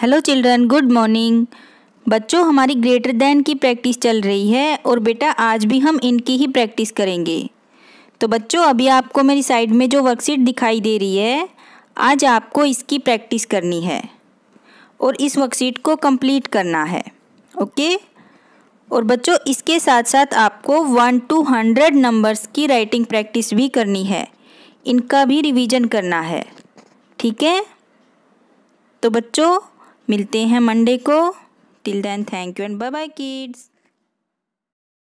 hello children good morning बच्चों हमारी greater than की प्रैक्टिस चल रही है और बेटा आज भी हम इनकी ही प्रैक्टिस करेंगे तो बच्चों अभी आपको मेरी साइड में जो वर्कशीट दिखाई दे रही है आज आपको इसकी प्रैक्टिस करनी है और इस वर्कशीट को कंप्लीट करना है ओके और बच्चों इसके साथ साथ आपको वन टू हंड्रेड नंबर्स की राइटिंग प्रैक्टिस भी करनी है इनका भी रिविज़न करना है ठीक है तो बच्चों मिलते हैं मंडे को till then thank you and bye bye kids